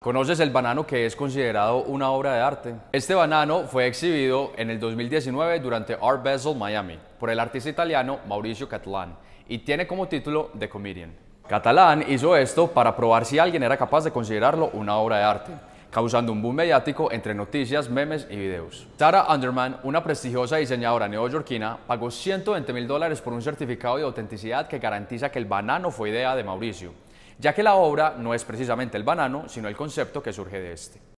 ¿Conoces el banano que es considerado una obra de arte? Este banano fue exhibido en el 2019 durante Art Basel Miami por el artista italiano Mauricio Catalán y tiene como título The Comedian. Catalán hizo esto para probar si alguien era capaz de considerarlo una obra de arte causando un boom mediático entre noticias, memes y videos. Tara Underman, una prestigiosa diseñadora neoyorquina, pagó 120 mil dólares por un certificado de autenticidad que garantiza que el banano fue idea de Mauricio ya que la obra no es precisamente el banano, sino el concepto que surge de este.